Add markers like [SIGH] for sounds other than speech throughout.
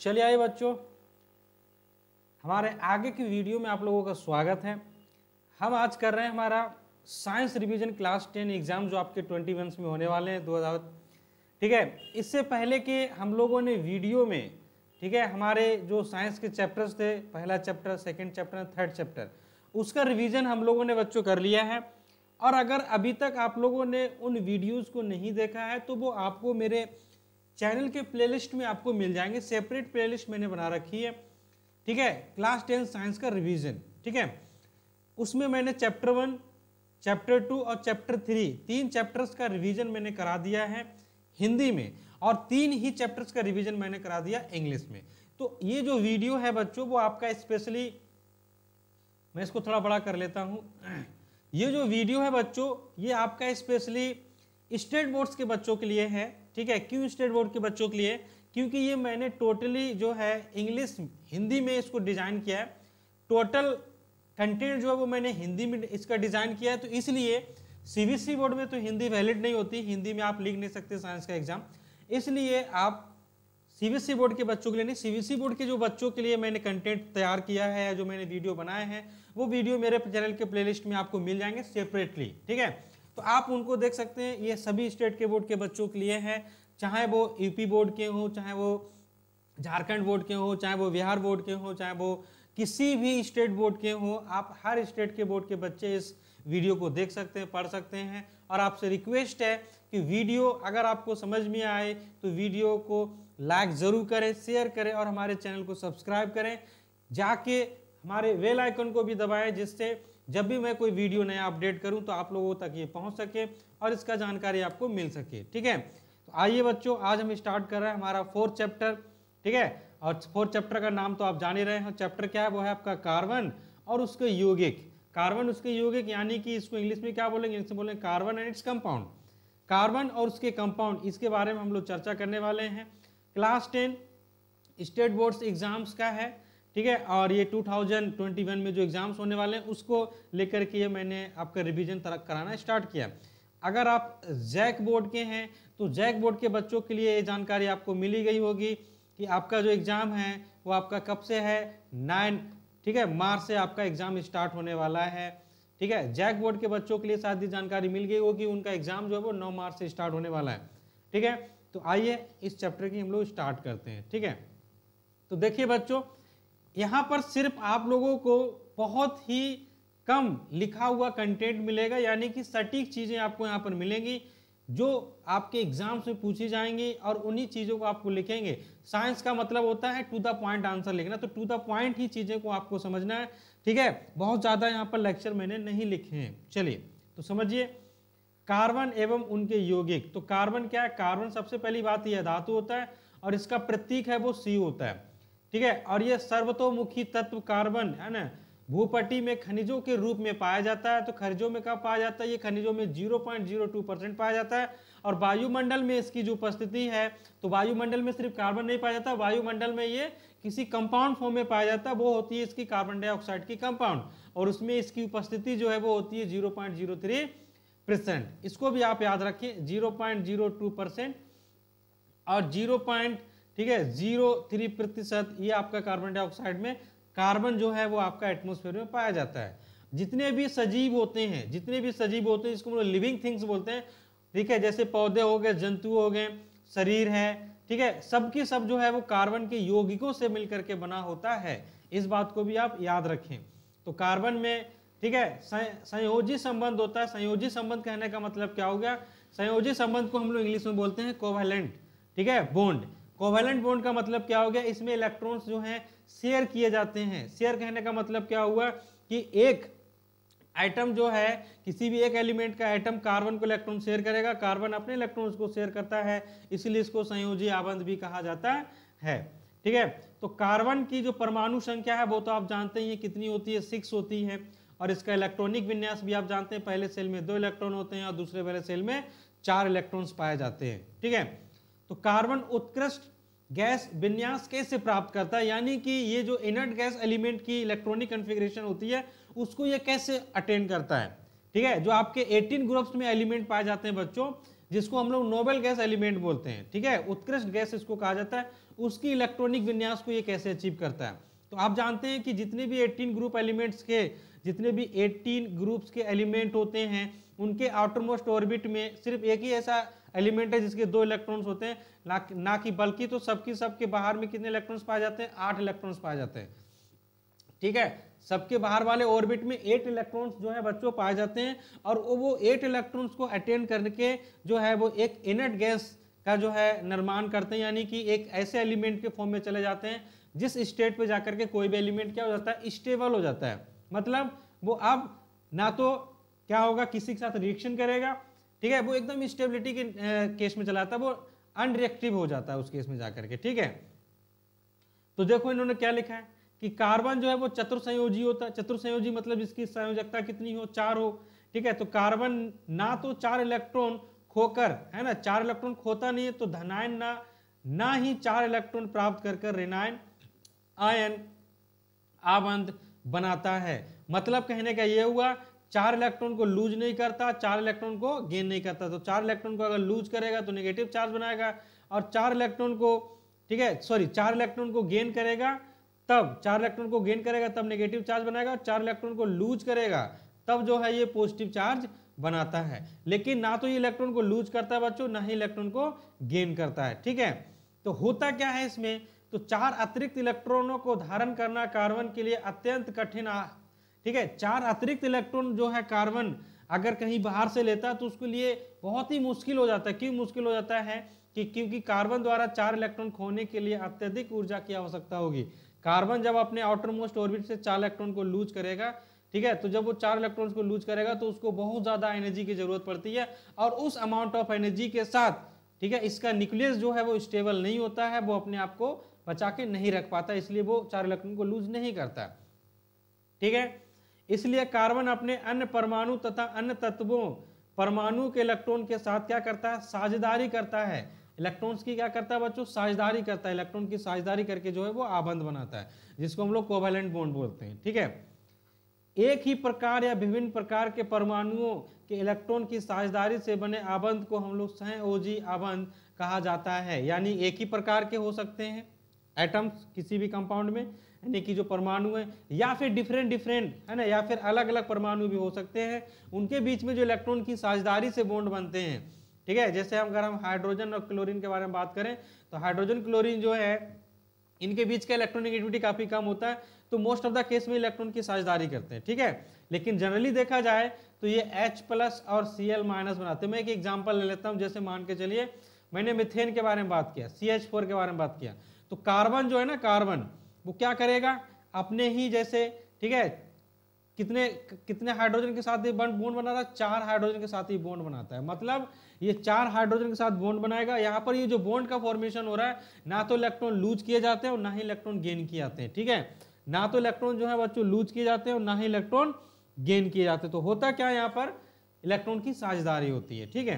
चलिए आइए बच्चों हमारे आगे की वीडियो में आप लोगों का स्वागत है हम आज कर रहे हैं हमारा science revision class ten exam जो आपके ट्वेंटी वंस में होने वाले हैं दो हज़ार ठीक है इससे पहले के हम लोगों ने वीडियो में ठीक है हमारे जो साइंस के चैप्टर्स थे पहला chapter second chapter third chapter उसका रिविजन हम लोगों ने बच्चों कर लिया है और अगर अभी तक आप लोगों ने उन वीडियोज़ को नहीं देखा है तो वो आपको मेरे चैनल के प्लेलिस्ट में आपको मिल जाएंगे सेपरेट प्लेलिस्ट मैंने बना रखी है ठीक है क्लास टेन साइंस का रिवीजन ठीक है उसमें मैंने चैप्टर वन चैप्टर टू और चैप्टर थ्री तीन चैप्टर्स का रिवीजन मैंने करा दिया है हिंदी में और तीन ही चैप्टर्स का रिवीजन मैंने करा दिया इंग्लिश में तो ये जो वीडियो है बच्चों वो आपका स्पेशली मैं इसको थोड़ा बड़ा कर लेता हूँ ये जो वीडियो है बच्चों ये आपका स्पेशली स्टेट बोर्ड्स के बच्चों के लिए है ठीक है क्यों स्टेट बोर्ड के बच्चों के लिए क्योंकि ये मैंने टोटली जो है इंग्लिश हिंदी में इसको डिजाइन किया है टोटल कंटेंट जो है वो मैंने हिंदी में इसका डिजाइन किया है तो इसलिए सीबीएसई बोर्ड में तो हिंदी वैलिड नहीं होती हिंदी में आप लिख नहीं सकते साइंस का एग्जाम इसलिए आप सीबीएसई बोर्ड के बच्चों के लिए नहीं सीबीएसई बोर्ड के जो बच्चों के लिए मैंने कंटेंट तैयार किया है या जो मैंने वीडियो बनाए हैं वो वीडियो मेरे चैनल के प्लेलिस्ट में आपको मिल जाएंगे सेपरेटली ठीक है तो आप उनको देख सकते हैं ये सभी स्टेट के बोर्ड के बच्चों के लिए हैं चाहे वो यूपी बोर्ड के हों चाहे वो झारखंड बोर्ड के हों चाहे वो बिहार बोर्ड के हों चाहे वो किसी भी स्टेट बोर्ड के हों आप हर स्टेट के बोर्ड के बच्चे इस वीडियो को देख सकते हैं पढ़ सकते हैं और आपसे रिक्वेस्ट है कि वीडियो अगर आपको समझ में आए तो वीडियो को लाइक ज़रूर करें शेयर करें और हमारे चैनल को सब्सक्राइब करें जाके हमारे वेल आइकन को भी दबाएं जिससे जब भी मैं कोई वीडियो नया अपडेट करूं तो आप लोगों तक ये पहुंच सके और इसका जानकारी आपको मिल सके ठीक है तो आइए बच्चों आज हम स्टार्ट कर रहे हैं हमारा फोर्थ चैप्टर ठीक है और फोर्थ चैप्टर का नाम तो आप जान ही रहे हैं चैप्टर क्या है वो है आपका कार्बन और उसके यौगिक कार्बन उसके यौगिक यानी कि इसको इंग्लिश में क्या बोलेंगे इंग्लिश में बोलेंगे carbon and its compound carbon और उसके कंपाउंड इसके बारे में हम लोग चर्चा करने वाले हैं class ten state boards exams का है ठीक है और ये 2021 में जो एग्ज़ाम्स होने वाले हैं उसको लेकर के मैंने आपका रिविजन तरह कराना स्टार्ट किया अगर आप जैक बोर्ड e के हैं तो जैक बोर्ड e के बच्चों के लिए ये जानकारी आपको मिली गई होगी कि आपका जो एग्ज़ाम है वो आपका कब से है नाइन ठीक है मार्च से आपका एग्ज़ाम स्टार्ट होने वाला है ठीक है जैक बोर्ड e के बच्चों के लिए साथ ही जानकारी मिल गई होगी उनका एग्ज़ाम जो है वो नौ मार्च से स्टार्ट होने वाला है ठीक है तो आइए इस चैप्टर की हम लोग स्टार्ट करते हैं ठीक है तो देखिए बच्चों यहाँ पर सिर्फ आप लोगों को बहुत ही कम लिखा हुआ कंटेंट मिलेगा यानी कि सटीक चीज़ें आपको यहाँ पर मिलेंगी जो आपके एग्जाम्स में पूछी जाएंगी और उन्हीं चीज़ों को आपको लिखेंगे साइंस का मतलब होता है टू द पॉइंट आंसर लिखना तो टू द पॉइंट ही चीज़ें को आपको समझना है ठीक है बहुत ज़्यादा यहाँ पर लेक्चर मैंने नहीं लिखे हैं चलिए तो समझिए कार्बन एवं उनके यौगिक तो कार्बन क्या है कार्बन सबसे पहली बात यह धातु होता है और इसका प्रतीक है वो सी होता है ठीक है और ये सर्वतोमुखी तत्व कार्बन है ना भूपट्टी में खनिजों के रूप में पाया जाता है तो खनिजों में कब पाया जाता है ये खनिजों में 0.02 परसेंट पाया जाता है और वायुमंडल में इसकी जो उपस्थिति है तो वायुमंडल में सिर्फ कार्बन नहीं पाया जाता वायुमंडल में ये किसी कंपाउंड फॉर्म में पाया जाता है वो होती है इसकी कार्बन डाइऑक्साइड की कंपाउंड और उसमें इसकी उपस्थिति जो है वो होती है जीरो परसेंट इसको भी आप याद रखिए जीरो और जीरो पॉइंट ठीक है जीरो थ्री प्रतिशत ये आपका कार्बन डाइऑक्साइड में कार्बन जो है वो आपका एटमोस्फेयर में पाया जाता है जितने भी सजीव होते हैं जितने भी सजीव होते हैं इसको हम लोग लिविंग थिंग्स बोलते हैं ठीक है जैसे पौधे हो गए जंतु हो गए शरीर है ठीक है सबके सब जो है वो कार्बन के यौगिकों से मिलकर के बना होता है इस बात को भी आप याद रखें तो कार्बन में ठीक है संयोजी संबंध होता है संयोजी संबंध कहने का मतलब क्या हो गया संयोजी संबंध को हम लोग इंग्लिश में बोलते हैं कोवैलेंट ठीक है बॉन्ड कोवेलेंट बॉन्ड का मतलब क्या हो गया इसमें इलेक्ट्रॉन्स जो हैं शेयर किए जाते हैं शेयर कहने का मतलब क्या हुआ कि एक आइटम जो है किसी भी एक एलिमेंट का आइटम कार्बन को इलेक्ट्रॉन शेयर करेगा कार्बन अपने इलेक्ट्रॉन्स को शेयर करता है इसीलिए इसको संयोजी आबंध भी कहा जाता है ठीक है तो कार्बन की जो परमाणु संख्या है वो तो आप जानते ही हैं कितनी होती है सिक्स होती है और इसका इलेक्ट्रॉनिक विन्यास भी आप जानते हैं पहले सेल में दो इलेक्ट्रॉन होते हैं और दूसरे वाले सेल में चार इलेक्ट्रॉन्स पाए जाते हैं ठीक है तो कार्बन उत्कृष्ट गैस विन्यास कैसे प्राप्त करता है यानी कि ये जो इनर्ट गैस एलिमेंट की इलेक्ट्रॉनिक कन्फिग्रेशन होती है उसको ये कैसे अटेंड करता है ठीक है जो आपके 18 ग्रुप्स में एलिमेंट पाए जाते हैं बच्चों जिसको हम लोग नोबेल गैस एलिमेंट बोलते हैं ठीक है उत्कृष्ट गैस इसको कहा जाता है उसकी इलेक्ट्रॉनिक विन्यास को ये कैसे अचीव करता है तो आप जानते हैं कि जितने भी एटीन ग्रुप एलिमेंट्स के जितने भी एटीन ग्रुप्स के एलिमेंट होते हैं उनके आउटरमोस्ट ऑर्बिट में सिर्फ एक ही ऐसा एलिमेंट है जिसके दो इलेक्ट्रॉन्स होते हैं ना ना कि बल्कि तो सबकी सबके बाहर में कितने इलेक्ट्रॉन्स पाए जाते हैं आठ इलेक्ट्रॉन्स पाए जाते हैं ठीक है सबके बाहर वाले ऑर्बिट में एट इलेक्ट्रॉन्स जो है बच्चों पाए जाते हैं और वो एट इलेक्ट्रॉन्स को अटेंड करके जो है वो एक इनट गैस का जो है निर्माण करते हैं यानी कि एक ऐसे एलिमेंट के फॉर्म में चले जाते हैं जिस स्टेट पर जाकर के कोई भी एलिमेंट क्या हो जाता है स्टेबल हो जाता है मतलब वो अब ना तो क्या होगा किसी के साथ रिएक्शन करेगा ठीक है वो एकदम स्टेबिलिटी के केस में चलाता है वो अनरिएक्टिव हो जाता है उस केस में जाकर के ठीक है तो देखो इन्होंने क्या लिखा है कि कार्बन जो है वो चतुर्संयोजी होता है चतुर्संयोजी मतलब इसकी संयोजकता कितनी हो चार हो ठीक है तो कार्बन ना तो चार इलेक्ट्रॉन खोकर है ना चार इलेक्ट्रॉन खोता नहीं है तो धनायन ना ना ही चार इलेक्ट्रॉन प्राप्त कर कर रेनायन आयन आबंध बनाता है मतलब कहने का यह हुआ चार इलेक्ट्रॉन को लूज नहीं करता चार इलेक्ट्रॉन को गेन नहीं करता तो चार इलेक्ट्रॉन को अगर लूज करेगा तो नेगेटिव चार्ज बनाएगा और चार इलेक्ट्रॉन को ठीक है सॉरी चार इलेक्ट्रॉन को गेन करेगा तब चार इलेक्ट्रॉन को गेन करेगा तब नेगेटिव चार्ज बनाएगा और चार इलेक्ट्रॉन को लूज करेगा तब जो है ये पॉजिटिव चार्ज बनाता है लेकिन ना तो ये इलेक्ट्रॉन को लूज करता है बच्चों ना ही इलेक्ट्रॉन को गेन करता है ठीक है तो होता क्या है इसमें तो चार अतिरिक्त इलेक्ट्रॉनों को धारण करना कार्बन के लिए अत्यंत कठिन ठीक है चार अतिरिक्त इलेक्ट्रॉन जो है कार्बन अगर कहीं बाहर से लेता है तो उसके लिए बहुत ही मुश्किल हो जाता है क्यों मुश्किल हो जाता है कि क्योंकि कार्बन द्वारा चार इलेक्ट्रॉन खोने के लिए अत्यधिक ऊर्जा की आवश्यकता होगी कार्बन जब अपने आउटर मोस्ट ऑर्बिट से चार इलेक्ट्रॉन को लूज करेगा ठीक है तो जब वो चार इलेक्ट्रॉन्स को लूज करेगा तो उसको बहुत ज़्यादा एनर्जी की ज़रूरत पड़ती है और उस अमाउंट ऑफ एनर्जी के साथ ठीक है इसका न्यूक्लियस जो है वो स्टेबल नहीं होता है वो अपने आप को बचा के नहीं रख पाता इसलिए वो चार इलेक्ट्रॉन को लूज नहीं करता ठीक है इसलिए कार्बन अपने अन्य परमाणु तथा अन्य तत्वों परमाणु के इलेक्ट्रॉन के साथ क्या करता है साझेदारी करता है इलेक्ट्रॉन्स की क्या करता है बच्चों साझेदारी करता है इलेक्ट्रॉन की साझेदारी करके जो है वो आबंध बनाता है जिसको हम लोग कोवेलेंट बॉन्ड बोलते हैं ठीक है एक ही प्रकार या विभिन्न प्रकार के परमाणुओं के इलेक्ट्रॉन की साझेदारी से बने आबंध को हम लोग सह आबंध कहा जाता है यानी एक ही प्रकार के हो सकते हैं एटम्स किसी भी कंपाउंड में यानी कि जो परमाणु है या फिर डिफरेंट डिफरेंट है ना या फिर अलग अलग परमाणु भी हो सकते हैं उनके बीच में जो इलेक्ट्रॉन की साझेदारी से बॉन्ड बनते हैं ठीक है जैसे हम अगर हम हाइड्रोजन और क्लोरीन के बारे में बात करें तो हाइड्रोजन क्लोरीन जो है इनके बीच का इलेक्ट्रोनिगेटिविटी काफी कम होता है तो मोस्ट ऑफ द केस में इलेक्ट्रॉन की साझेदारी करते हैं ठीक है लेकिन जनरली देखा जाए तो ये H प्लस और सी एल माइनस बनाते हैं मैं एक एग्जाम्पल ले लेता हूँ जैसे मान के चलिए मैंने मिथेन के बारे में बात किया सी एच फोर के बारे में बात किया तो कार्बन जो है ना कार्बन वो क्या करेगा अपने ही जैसे ठीक है कितने कितने हाइड्रोजन के साथ ये बॉन्ड बोन बना रहा है चार हाइड्रोजन के साथ ही बॉन्ड बनाता है मतलब ये चार हाइड्रोजन के साथ बॉन्ड बनाएगा यहाँ पर ये जो बॉन्ड का फॉर्मेशन हो रहा है ना तो इलेक्ट्रॉन लूज किए जाते हैं और ना ही इलेक्ट्रॉन गेन किए जाते हैं ठीक है ना तो इलेक्ट्रॉन जो है बच्चों लूज किए जाते हैं और ना ही इलेक्ट्रॉन गेन किए जाते हैं तो होता क्या यहाँ पर इलेक्ट्रॉन की साझेदारी होती है ठीक है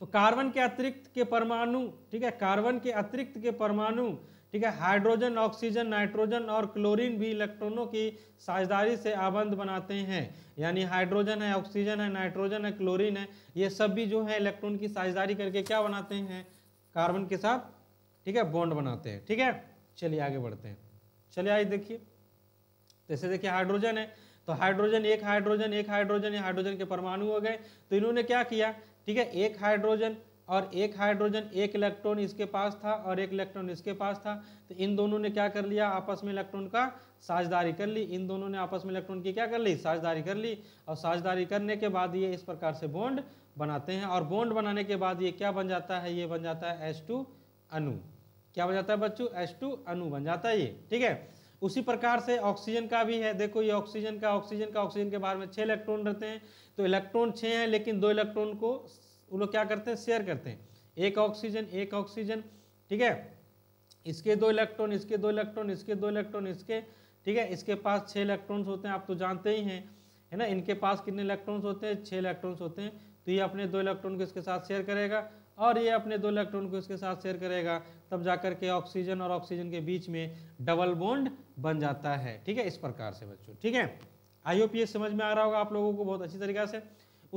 तो कार्बन के अतिरिक्त के परमाणु ठीक है कार्बन के अतिरिक्त के परमाणु ठीक है हाइड्रोजन ऑक्सीजन नाइट्रोजन और क्लोरीन भी इलेक्ट्रॉनों की साझेदारी से आबंध बनाते हैं यानी हाइड्रोजन है ऑक्सीजन है नाइट्रोजन है क्लोरीन है ये सब भी जो है इलेक्ट्रॉन की साझेदारी करके क्या बनाते हैं कार्बन के साथ ठीक है बॉन्ड बनाते हैं ठीक है चलिए आगे बढ़ते हैं चलिए आइए देखिए जैसे देखिए हाइड्रोजन है तो हाइड्रोजन एक हाइड्रोजन एक हाइड्रोजन ये हाइड्रोजन के परमाणु हो गए तो इन्होंने क्या किया ठीक है एक हाइड्रोजन और एक हाइड्रोजन एक इलेक्ट्रॉन इसके पास था और एक इलेक्ट्रॉन इसके पास था तो इन दोनों ने क्या कर लिया आपस में इलेक्ट्रॉन का साझेदारी कर ली इन दोनों ने आपस में इलेक्ट्रॉन की क्या कर ली साझेदारी कर ली और साझेदारी करने के बाद ये इस प्रकार से बॉन्ड बनाते हैं और बॉन्ड बनाने के बाद ये क्या बन जाता है ये बन जाता है एस अणु क्या बन जाता है बच्चों एस अणु बन जाता है ये ठीक है उसी प्रकार से ऑक्सीजन का भी है देखो ये ऑक्सीजन का ऑक्सीजन का ऑक्सीजन के बारे में छह इलेक्ट्रॉन रहते हैं तो इलेक्ट्रॉन छह हैं लेकिन दो इलेक्ट्रॉन को वो लोग क्या करते हैं शेयर करते हैं एक ऑक्सीजन एक ऑक्सीजन ठीक है इसके दो इलेक्ट्रॉन इसके दो इलेक्ट्रॉन इसके दो इलेक्ट्रॉन इसके ठीक है इसके पास छः इलेक्ट्रॉन्स होते हैं आप तो जानते ही हैं है ना इनके पास कितने इलेक्ट्रॉन्स होते हैं छः इलेक्ट्रॉन्स होते हैं तो ये अपने दो इलेक्ट्रॉन को इसके साथ शेयर करेगा और ये अपने दो इलेक्ट्रॉन को इसके साथ शेयर करेगा तब जाकर के ऑक्सीजन और ऑक्सीजन के बीच में डबल बॉन्ड बन जाता है ठीक है इस प्रकार से बच्चों ठीक है आई होप ये समझ में आ रहा होगा आप लोगों को बहुत अच्छी तरीके से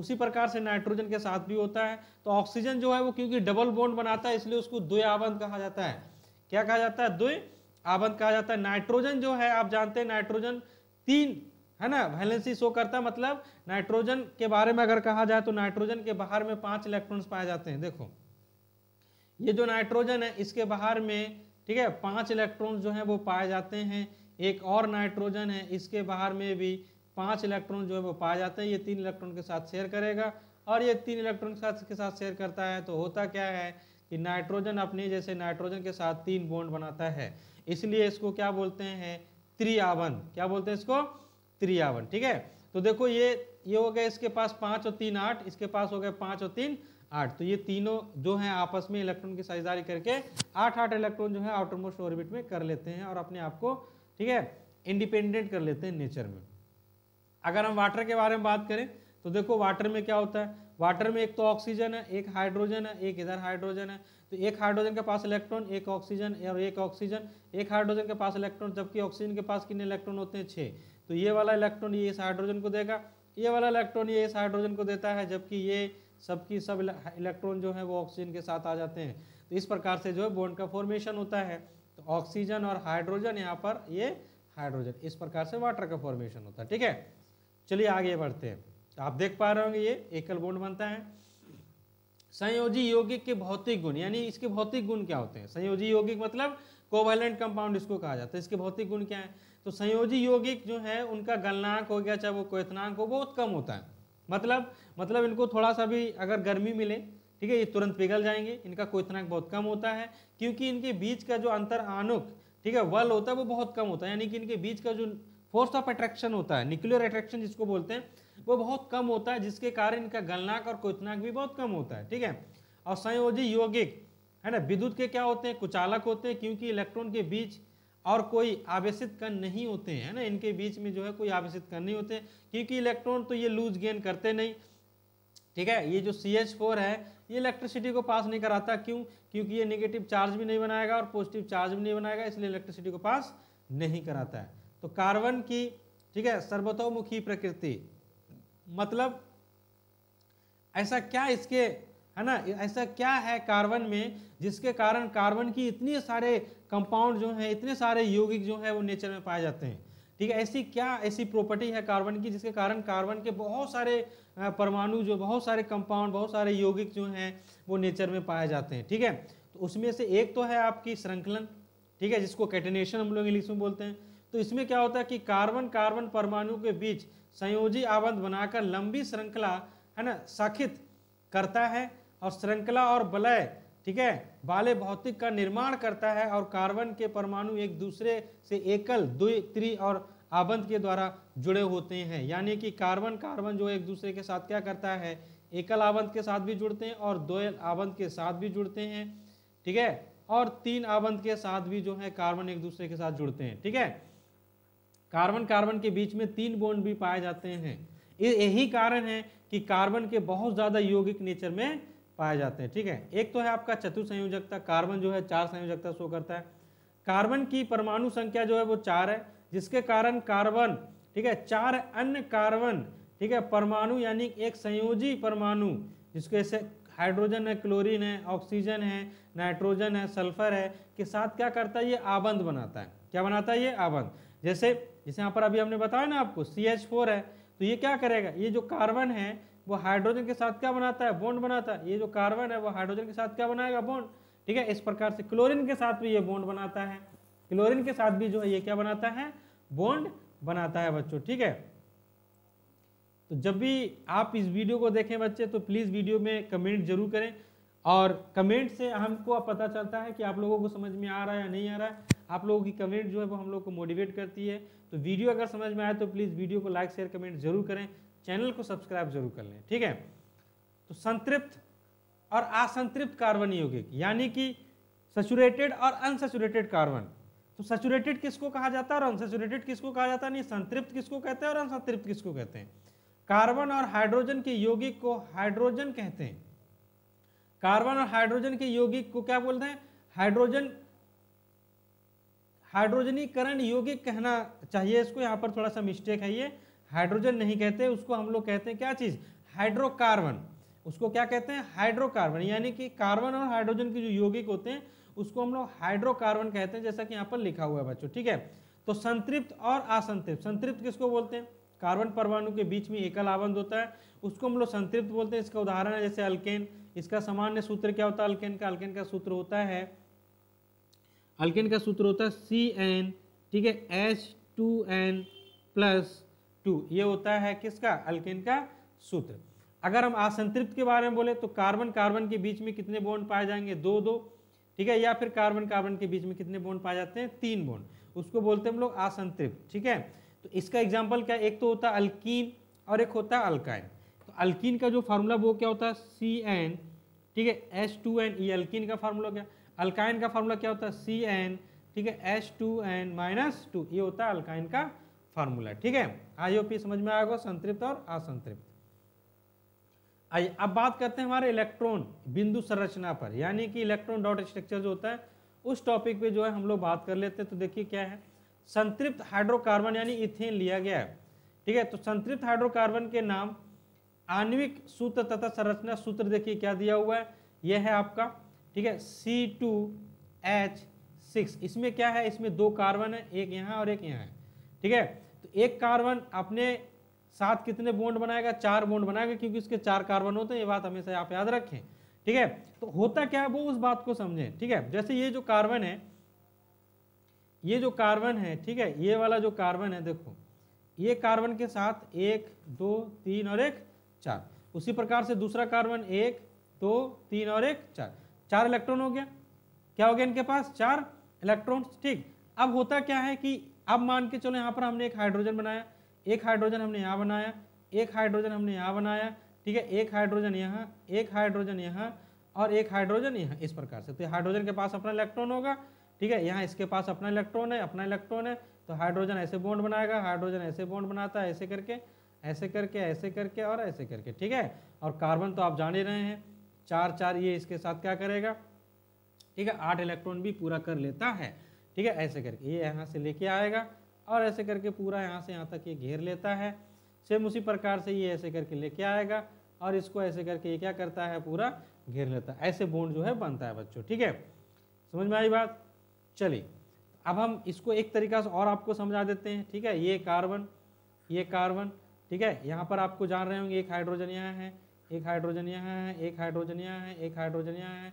उसी प्रकार से नाइट्रोजन के साथ भी होता है तो ऑक्सीजन जो है वो क्योंकि डबल बोन्ड बनाता है इसलिए उसको द्वे आबंध कहा जाता है क्या कहा जाता है द्वे आबंध कहा जाता है नाइट्रोजन जो है आप जानते हैं नाइट्रोजन तीन है ना वैलेंसी शो करता है मतलब नाइट्रोजन के बारे में अगर कहा जाए तो नाइट्रोजन के बाहर में पांच इलेक्ट्रॉन्स पाए जाते हैं देखो ये जो नाइट्रोजन है इसके बाहर में ठीक है पांच इलेक्ट्रॉन्स जो है वो पाए जाते हैं एक और नाइट्रोजन है इसके बाहर में भी पांच इलेक्ट्रॉन जो है वो पाए जाते हैं ये तीन इलेक्ट्रॉन के साथ शेयर करेगा और ये तीन इलेक्ट्रॉन के साथ के साथ शेयर करता है तो होता क्या है कि नाइट्रोजन अपने जैसे नाइट्रोजन के साथ तीन बॉन्ड बनाता है इसलिए इसको क्या बोलते हैं त्रियावन क्या बोलते हैं इसको त्रियावन ठीक है तो देखो ये ये हो गया इसके पास पांच और तीन आठ इसके पास हो गए पांच और तीन आठ तो ये तीनों जो हैं आपस में इलेक्ट्रॉन की साझेदारी करके आठ आठ इलेक्ट्रॉन जो है आउटरमोस्ट ऑर्बिट में कर लेते हैं और अपने आप को ठीक है इंडिपेंडेंट कर लेते हैं नेचर में अगर हम वाटर के बारे में बात करें तो देखो वाटर में क्या होता है वाटर में एक तो ऑक्सीजन है एक हाइड्रोजन है एक इधर हाइड्रोजन है तो एक हाइड्रोजन के पास इलेक्ट्रॉन एक ऑक्सीजन और एक ऑक्सीजन एक हाइड्रोजन के पास इलेक्ट्रॉन जबकि ऑक्सीजन के पास कितने इलेक्ट्रॉन होते हैं छः तो ये वाला इलेक्ट्रॉन ये इस हाइड्रोजन को देगा ये वाला इलेक्ट्रॉन ये इस हाइड्रोजन को देता है जबकि ये सबकी सब इलेक्ट्रॉन जो है वो ऑक्सीजन के साथ आ जाते हैं तो इस प्रकार से जो है बॉन्ड का फॉर्मेशन होता है तो ऑक्सीजन और हाइड्रोजन यहाँ पर ये हाइड्रोजन इस प्रकार से वाटर का फॉर्मेशन होता है ठीक है चलिए आगे बढ़ते हैं आप देख पा रहे होंगे ये एकल बॉन्ड बनता है संयोजी यौगिक के भौतिक गुण यानी इसके भौतिक गुण क्या होते हैं संयोजी यौगिक मतलब कोवैलेंट कंपाउंड इसको कहा जाता है इसके भौतिक गुण क्या है तो संयोजी यौगिक जो है उनका गलनांक हो गया चाहे वो क्वेतनांक हो बहुत कम होता है मतलब मतलब इनको थोड़ा सा भी अगर गर्मी मिले ठीक है ये तुरंत पिघल जाएंगे इनका क्वेतनांक बहुत कम होता है क्योंकि इनके बीच का जो अंतर आनुक ठीक है वल होता है वो बहुत कम होता है यानी कि इनके बीच का जो फोर्स ऑफ अट्रैक्शन होता है न्यूक्लियर अट्रैक्शन जिसको बोलते हैं वो बहुत कम होता है जिसके कारण इनका गलनाक और कोतनाक भी बहुत कम होता है ठीक है और संयोजी यौगिक है ना विद्युत के क्या होते हैं कुचालक होते हैं क्योंकि इलेक्ट्रॉन के बीच और कोई आवेशित कण नहीं होते हैं ना इनके बीच में जो है कोई आवेशित कण नहीं होते क्योंकि इलेक्ट्रॉन तो ये लूज गेन करते नहीं ठीक है ये जो सी एच फोर है ये इलेक्ट्रिसिटी को पास नहीं कराता क्यों क्योंकि ये नेगेटिव चार्ज भी नहीं बनाएगा और पॉजिटिव चार्ज भी नहीं बनाएगा इसलिए इलेक्ट्रिसिटी को पास नहीं कराता है तो कार्बन की ठीक है सर्वतोमुखी प्रकृति मतलब ऐसा क्या इसके है ना ऐसा क्या है कार्बन में जिसके कारण कार्बन की इतने सारे कंपाउंड जो हैं इतने सारे यौगिक जो है वो नेचर में पाए जाते हैं ठीक है ऐसी क्या ऐसी प्रॉपर्टी है कार्बन की जिसके कारण कार्बन के बहुत सारे परमाणु जो बहुत सारे कंपाउंड बहुत सारे यौगिक जो हैं वो नेचर में पाए जाते हैं ठीक है तो उसमें से एक तो है आपकी श्रृंखलन ठीक है जिसको कैटनेशन हम लोग इंग्लिश में बोलते हैं तो इसमें क्या होता है कि कार्बन कार्बन परमाणु के बीच संयोजी आबंध बनाकर लंबी श्रृंखला है ना साखित करता है और श्रृंखला और बलय ठीक है बाले भौतिक का निर्माण करता है और कार्बन के परमाणु एक दूसरे से एकल द्वि त्रि और आबंध के द्वारा जुड़े होते हैं यानी कि कार्बन कार्बन जो एक दूसरे के साथ क्या करता है एकल आबंध के साथ भी जुड़ते हैं और दो आबंध के साथ भी जुड़ते हैं ठीक है और तीन आबंध के साथ भी जो है कार्बन एक दूसरे के साथ जुड़ते हैं ठीक है कार्बन कार्बन के बीच में तीन बॉन्ड भी पाए जाते हैं यही कारण है कि कार्बन के बहुत ज़्यादा यौगिक नेचर में पाए जाते हैं ठीक है एक तो है आपका चतुर्संयोजकता कार्बन जो है चार संयोजकता शो करता है कार्बन की परमाणु संख्या जो है वो चार है जिसके कारण कार्बन ठीक है चार अन्य कार्बन ठीक है परमाणु यानी एक संयोजी परमाणु जिसके से हाइड्रोजन है क्लोरीन है ऑक्सीजन है नाइट्रोजन है सल्फर है के साथ क्या करता है ये आबंध बनाता है क्या बनाता है ये आबंध जैसे जैसे यहाँ पर अभी हमने बताया ना आपको सी एच फोर है तो ये क्या करेगा ये जो कार्बन है वो हाइड्रोजन के साथ क्या बनाता है बॉन्ड बनाता है ये जो कार्बन है वो हाइड्रोजन के साथ क्या बनाएगा बॉन्ड ठीक है इस प्रकार से क्लोरिन के साथ भी ये बॉन्ड बनाता है क्लोरिन के साथ भी जो है ये क्या बनाता है बॉन्ड बनाता है बच्चों ठीक है तो जब भी आप इस वीडियो को देखें बच्चे तो प्लीज़ वीडियो में कमेंट जरूर करें और कमेंट से हमको पता चलता है कि आप लोगों को समझ में आ रहा है या नहीं आ रहा है आप लोगों की कमेंट जो है वो हम लोग को मोटिवेट करती है तो वीडियो अगर समझ में आए तो प्लीज़ वीडियो को लाइक शेयर कमेंट जरूर करें चैनल को सब्सक्राइब जरूर कर लें ठीक है तो संतृप्त और असंतृप्त कार्बन यौगिक यानी कि सचुरेटेड और अनसेचुरेटेड कार्बन तो सचुरेटेड किसको कहा जाता है और अनसेचुरेटेड किसको कहा जाता है नहीं संतृप्त किसको कहते हैं और अनसंतृप्त किसको कहते हैं कार्बन और हाइड्रोजन के यौगिक को हाइड्रोजन कहते हैं कार्बन और हाइड्रोजन के यौगिक को क्या बोलते हैं हाइड्रोजन हाइड्रोजनीकरण यौगिक कहना चाहिए इसको यहाँ पर थोड़ा सा मिस्टेक है ये हाइड्रोजन नहीं कहते उसको हम लोग कहते हैं क्या चीज़ हाइड्रोकार्बन उसको क्या कहते हैं हाइड्रोकार्बन यानी कि कार्बन और हाइड्रोजन के जो यौगिक होते हैं उसको हम लोग हाइड्रोकार्बन कहते हैं जैसा कि यहाँ पर लिखा हुआ है बच्चों ठीक है तो संतृप्त और असंतृप्त संतृप्त किसको बोलते हैं कार्बन परमाणु के बीच में एकल आबंध होता है उसको हम लोग संतृप्त बोलते हैं इसका उदाहरण है जैसे अल्केन इसका सामान्य सूत्र क्या होता है अल्केन का अल्केन का सूत्र होता है अल्केन का सूत्र होता है सी एन ठीक है H two N plus two ये होता है किसका अल्केन का सूत्र अगर हम असंतृप्त के बारे में बोले तो कार्बन कार्बन के बीच में कितने बॉन्ड पाए जाएंगे दो दो ठीक है या फिर कार्बन कार्बन के बीच में कितने बॉन्ड पाए जाते हैं तीन बॉन्ड उसको बोलते हैं हम लोग असंतृप्त ठीक है तो इसका एग्जाम्पल क्या एक तो होता है अल्किन और एक होता है अल्काइन तो अल्किन का जो फार्मूला वो क्या होता है सी एन ठीक है एच टू एन ये अल्किन का फार्मूला क्या अल्काइन का फार्मूला क्या होता है सी एन ठीक है H two N minus two ये होता है अल्काइन का फार्मूला ठीक है आई पी समझ में आएगा संतृप्त और असंतृप्त आइए अब बात करते हैं हमारे इलेक्ट्रॉन बिंदु संरचना पर यानी कि इलेक्ट्रॉन डॉट स्ट्रक्चर जो होता है उस टॉपिक पे जो है हम लोग बात कर लेते हैं तो देखिए क्या है संतृप्त हाइड्रोकार्बन यानी इथेन लिया गया है ठीक है तो संतृप्त हाइड्रोकार्बन के नाम आणविक सूत्र तथा संरचना सूत्र देखिए क्या दिया हुआ है यह है आपका ठीक है सी टू एच सिक्स इसमें क्या है इसमें दो कार्बन है एक यहाँ और एक यहाँ है ठीक है तो एक कार्बन अपने साथ कितने बोन्ड बनाएगा चार बोन्ड बनाएगा क्योंकि उसके चार कार्बन होते हैं ये बात हमेशा आप याद रखें ठीक है तो होता क्या है वो उस बात को समझें ठीक है जैसे ये जो कार्बन है ये जो कार्बन है ठीक है ये वाला जो कार्बन है देखो ये कार्बन के साथ एक दो तीन और एक चार उसी प्रकार से दूसरा कार्बन एक दो तीन और एक चार चार इलेक्ट्रॉन हो गया क्या हो गया इनके पास चार इलेक्ट्रॉन ठीक अब होता क्या है कि अब मान के चलो यहाँ पर हमने एक हाइड्रोजन बनाया एक हाइड्रोजन हमने यहाँ बनाया एक हाइड्रोजन हमने यहाँ बनाया ठीक है एक हाइड्रोजन यहाँ एक हाइड्रोजन यहाँ और एक हाइड्रोजन यहाँ इस प्रकार से तो हाइड्रोजन के पास अपना इलेक्ट्रॉन होगा ठीक है यहाँ इसके पास अपना इलेक्ट्रॉन है अपना इलेक्ट्रॉन है तो हाइड्रोजन ऐसे बॉन्ड बनाएगा हाइड्रोजन ऐसे बॉन्ड बनाता है ऐसे करके ऐसे करके ऐसे करके और ऐसे करके ठीक है और कार्बन तो आप जान ही रहे हैं चार चार ये इसके साथ क्या करेगा ठीक है आठ इलेक्ट्रॉन भी पूरा कर लेता है ठीक है ऐसे करके ये यहाँ से लेके आएगा और ऐसे करके पूरा यहाँ से यहाँ तक ये घेर लेता है सेम उसी प्रकार से ये ऐसे करके लेके आएगा और इसको ऐसे करके ये क्या करता है पूरा घेर लेता है ऐसे बोन्ड जो है बनता है बच्चों ठीक है समझ में आई बात चलिए अब हम इसको एक तरीका से और आपको समझा देते हैं ठीक है ये कार्बन ये कार्बन ठीक है यहाँ पर आपको जान रहे होंगे एक हाइड्रोजन यहाँ है एक हाइड्रोजन यहाँ है एक हाइड्रोजन यहाँ है एक हाइड्रोजन यहाँ है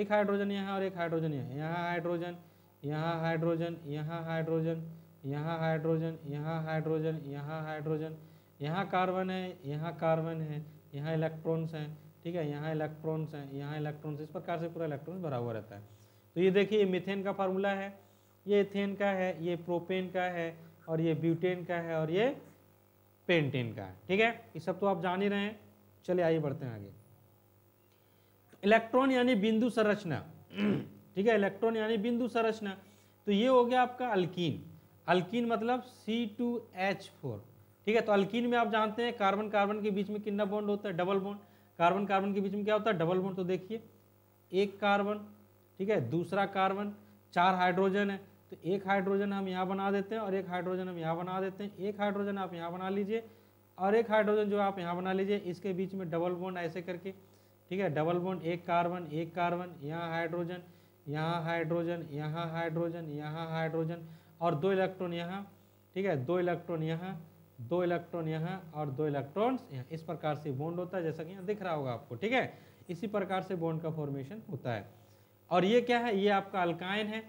एक हाइड्रोजन यहाँ और एक हाइड्रोजन यहाँ यहाँ हाइड्रोजन यहाँ हाइड्रोजन यहाँ हाइड्रोजन यहाँ हाइड्रोजन यहाँ हाइड्रोजन यहाँ हाइड्रोजन यहाँ कार्बन है यहाँ कार्बन है यहाँ इलेक्ट्रॉन्स हैं ठीक है यहाँ इलेक्ट्रॉन्स हैं यहाँ इलेक्ट्रॉन्स इस प्रकार से पूरा इलेक्ट्रॉन्स भरा हुआ रहता है तो ये देखिए ये मिथेन का फार्मूला है ये एथेन का है ये प्रोपेन का है और ये ब्यूटेन का है और ये पेंटेन का है ठीक है ये सब तो आप जान ही रहे हैं चलिए आइए बढ़ते हैं आगे इलेक्ट्रॉन यानी बिंदु संरचना [CLEARS THROAT] ठीक है इलेक्ट्रॉन यानी बिंदु संरचना तो ये हो गया आपका अल्किन अल्किन मतलब सी टू एच फोर ठीक है तो अल्किन में आप जानते हैं कार्बन कार्बन के बीच में कितना बॉन्ड होता है डबल बॉन्ड कार्बन कार्बन के बीच में क्या होता है डबल बॉन्ड तो देखिए एक कार्बन ठीक है दूसरा कार्बन चार हाइड्रोजन है तो एक हाइड्रोजन हम यहाँ बना देते हैं और एक हाइड्रोजन हम यहाँ बना देते हैं एक हाइड्रोजन आप यहाँ बना लीजिए और एक हाइड्रोजन जो आप यहाँ बना लीजिए इसके बीच में डबल बॉन्ड ऐसे करके ठीक है डबल बॉन्ड एक कार्बन एक कार्बन यहाँ हाइड्रोजन यहाँ हाइड्रोजन यहाँ हाइड्रोजन यहाँ हाइड्रोजन और दो इलेक्ट्रॉन यहाँ ठीक है दो इलेक्ट्रॉन यहाँ दो इलेक्ट्रॉन यहाँ और दो इलेक्ट्रॉन्स यहाँ इस प्रकार से बॉन्ड होता है जैसा कि यहाँ दिख रहा होगा आपको ठीक है इसी प्रकार से बॉन्ड का फॉर्मेशन होता है और ये क्या है ये आपका अल्काइन है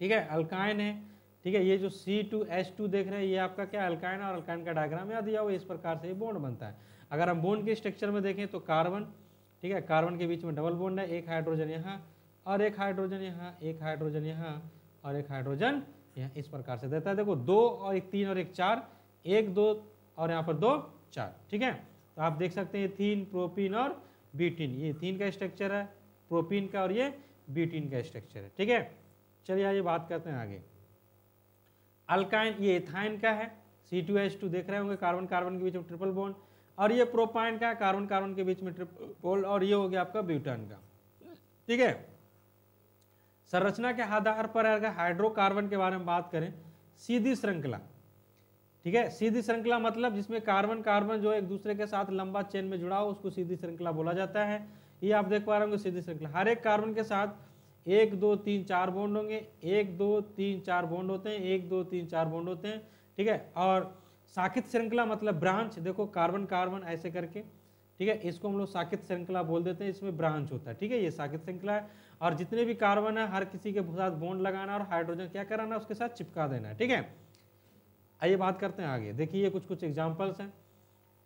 ठीक है अल्काइन है ठीक है ये जो सी टू टू देख रहे हैं ये आपका क्या अल्काइन और अल्काइन का डायग्राम याद दिया हुआ इस प्रकार से ये बनता है अगर हम बोन के स्ट्रक्चर में देखें तो कार्बन ठीक है कार्बन के बीच में डबल बोन्ड है एक हाइड्रोजन यहाँ और एक हाइड्रोजन यहाँ एक हाइड्रोजन यहाँ और एक हाइड्रोजन यहाँ इस प्रकार से देता है देखो दो और एक तीन और एक चार एक दो और यहाँ पर दो चार ठीक है तो आप देख सकते हैं थीन प्रोपीन और बीटीन ये थीन का स्ट्रक्चर है प्रोपीन का और ये बीटीन का स्ट्रक्चर है ठीक है चलिए आइए बात करते हैं आगे अल्काइन ये इथाइन का है सी टू एच टू देख रहे होंगे कार्बन कार्बन के बीच में ट्रिपल बोन और ये प्रोपाइन का है कार्बन कार्बन के बीच में ट्रिपल बोल और ये हो गया आपका ब्यूटान का ठीक है संरचना के आधार पर अगर हाइड्रोकार्बन के बारे में बात करें सीधी श्रृंखला ठीक है सीधी श्रृंखला मतलब जिसमें कार्बन कार्बन जो एक दूसरे के साथ लंबा चेन में जुड़ा हो उसको सीधी श्रृंखला बोला जाता है ये आप देख पा रहे होंगे सीधी श्रृंखला हर एक कार्बन के साथ एक दो तीन चार बॉन्ड होंगे एक दो तीन चार बॉन्ड होते हैं एक दो तीन चार बॉन्ड होते हैं ठीक है और साकित श्रृंखला मतलब ब्रांच देखो कार्बन कार्बन ऐसे करके ठीक है इसको हम लोग साकित श्रृंखला बोल देते हैं इसमें ब्रांच होता है ठीक है ये साकित श्रृंखला है और जितने भी कार्बन है हर किसी के साथ बॉन्ड लगाना और हाइड्रोजन क्या कराना उसके साथ चिपका देना है ठीक है आइए बात करते हैं आगे देखिए ये कुछ कुछ एग्जाम्पल्स हैं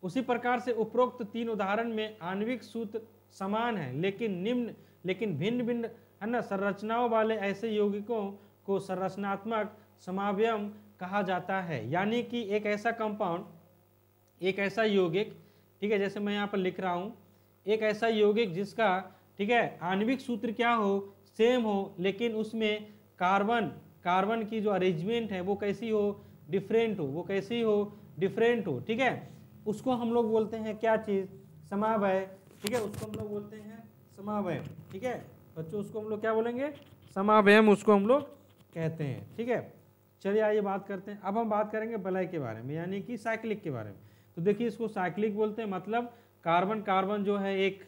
उसी प्रकार से उपरोक्त तीन उदाहरण में आणविक सूत्र समान है लेकिन निम्न लेकिन भिन्न भिन्न है ना संरचनाओं वाले ऐसे यौगिकों को संरचनात्मक समावयम कहा जाता है यानी कि एक ऐसा कंपाउंड एक ऐसा यौगिक ठीक है जैसे मैं यहाँ पर लिख रहा हूँ एक ऐसा यौगिक जिसका ठीक है आणविक सूत्र क्या हो सेम हो लेकिन उसमें कार्बन कार्बन की जो अरेंजमेंट है वो कैसी हो डिफरेंट हो वो कैसी हो डिफरेंट हो ठीक है उसको हम लोग बोलते हैं क्या चीज़ समावय ठीक है उसको हम लोग बोलते हैं समावय ठीक है बच्चों उसको हम लोग क्या बोलेंगे समावयम उसको हम लोग कहते हैं ठीक है चलिए आइए बात करते हैं अब हम बात करेंगे बलय के बारे में यानी कि साइक्लिक के बारे में तो देखिए इसको साइक्लिक बोलते हैं मतलब कार्बन कार्बन जो है एक